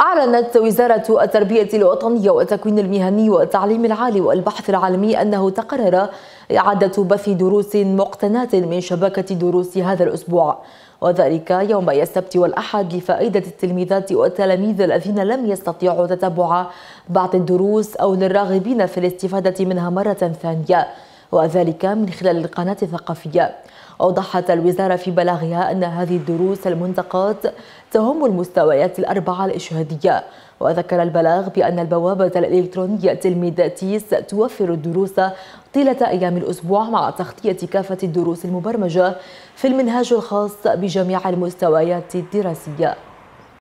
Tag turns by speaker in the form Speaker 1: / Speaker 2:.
Speaker 1: أعلنت وزارة التربية الوطنية والتكوين المهني والتعليم العالي والبحث العالمي أنه تقرر إعادة بث دروس مقتناة من شبكة دروس هذا الأسبوع وذلك يوم السبت والأحد لفائدة التلميذات والتلاميذ الذين لم يستطيعوا تتبع بعض الدروس أو للراغبين في الاستفادة منها مرة ثانية وذلك من خلال القناة الثقافية أوضحت الوزارة في بلاغها أن هذه الدروس المنتقات تهم المستويات الأربعة الإشهادية وذكر البلاغ بأن البوابة الإلكترونية تلميذ تيس توفر الدروس طيلة أيام الأسبوع مع تغطية كافة الدروس المبرمجة في المنهاج الخاص بجميع المستويات الدراسية